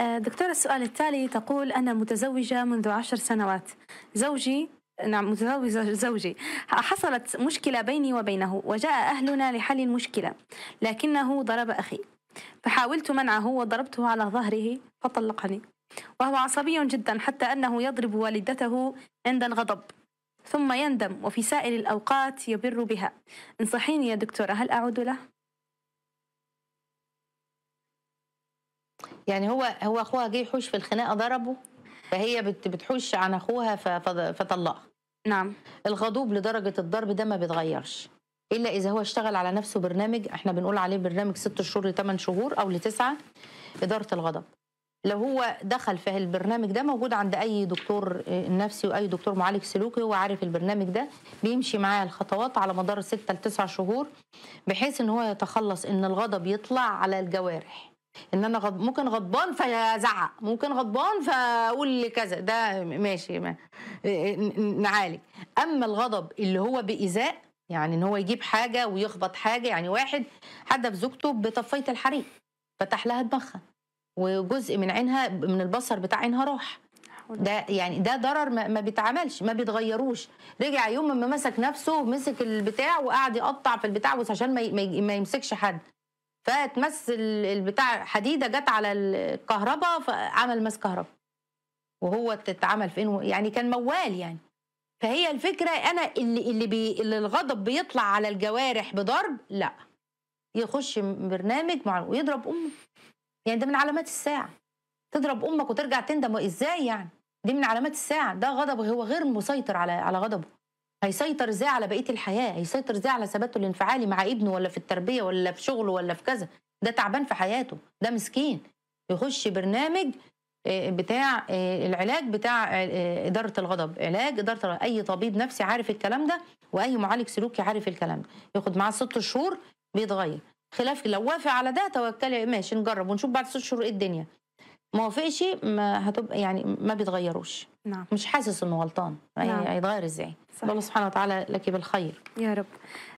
آه، دكتورة السؤال التالي تقول أنا متزوجة منذ عشر سنوات زوجي نعم متزوجة زوجي حصلت مشكلة بيني وبينه وجاء أهلنا لحل المشكلة لكنه ضرب أخي فحاولت منعه وضربته على ظهره فطلقني وهو عصبي جدا حتى أنه يضرب والدته عند الغضب ثم يندم وفي سائر الأوقات يبر بها انصحيني يا دكتورة هل أعود له؟ يعني هو هو اخوها جه يحوش في الخناقه ضربه فهي بتحوش عن اخوها فطلقها نعم الغضوب لدرجه الضرب ده ما بيتغيرش الا اذا هو اشتغل على نفسه برنامج احنا بنقول عليه برنامج ست شهور لثمان شهور او لتسعه اداره الغضب لو هو دخل في البرنامج ده موجود عند اي دكتور نفسي واي دكتور معالج سلوكي هو عارف البرنامج ده بيمشي معاه الخطوات على مدار ستة لتسعة شهور بحيث ان هو يتخلص ان الغضب يطلع على الجوارح ان انا غض... ممكن غضبان فازعق ممكن غضبان فاقول كذا ده ماشي ما. نعالج اما الغضب اللي هو بايذاء يعني ان هو يجيب حاجه ويخبط حاجه يعني واحد حدف زوجته بطفيه الحريق فتح لها دماغها وجزء من عينها من البصر بتاع عينها راح ده يعني ده ضرر ما, ما بيتعملش ما بيتغيروش رجع يوم ما مسك نفسه مسك البتاع وقعد يقطع في البتاع عشان ما, ما يمسكش حد فتمس البتاع حديده جت على الكهرباء فعمل مس كهرباء وهو اتعمل فين يعني كان موال يعني فهي الفكره انا اللي اللي, بي اللي الغضب بيطلع على الجوارح بضرب لا يخش برنامج ويضرب امه يعني ده من علامات الساعه تضرب امك وترجع تندم ازاي يعني دي من علامات الساعه ده غضب هو غير مسيطر على على غضبه هيسيطر ازاي على بقيه الحياه هيسيطر ازاي على ثباته الانفعالي مع ابنه ولا في التربيه ولا في شغله ولا في كذا ده تعبان في حياته ده مسكين يخش برنامج آه، بتاع آه، العلاج بتاع آه، إدارة الغضب علاج إدارة الغضب. أي طبيب نفسي عارف الكلام ده وأي معالج سلوكي عارف الكلام ده ياخد معاه ست شهور بيتغير خلاف لو وافق على ده توكلي ماشي نجرب ونشوف بعد ست شهور ايه الدنيا ما وافقش ما هتبقى يعني ما بيتغيروش نعم مش حاسس انه غلطان نعم. هيتغير ازاي الله سبحانه وتعالى لك بالخير يا رب